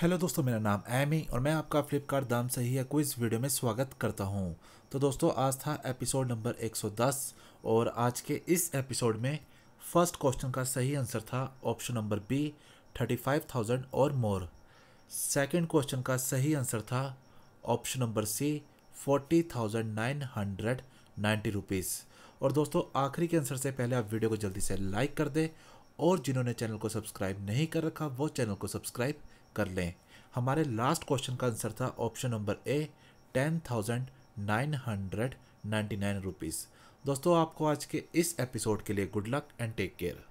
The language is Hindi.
हेलो दोस्तों मेरा नाम एमी और मैं आपका फ्लिपकार्ट दाम सही है इस वीडियो में स्वागत करता हूं तो दोस्तों आज था एपिसोड नंबर 110 और आज के इस एपिसोड में फर्स्ट क्वेश्चन का सही आंसर था ऑप्शन नंबर बी 35,000 और मोर सेकंड क्वेश्चन का सही आंसर था option number C forty thousand और दोस्तों आखिरी के आंसर से पहले आप वीडियो को जल्दी से लाइक कर दें और जिन्होंने चैनल को सब्सक्राइब नहीं कर रखा वो चैनल को सब्सक्राइब कर लें हमारे लास्ट क्वेश्चन का आंसर था option number A ten thousand nine hundred ninety nine rupees दोस्तों आपको आज के इस एपिसोड के लिए good luck and take care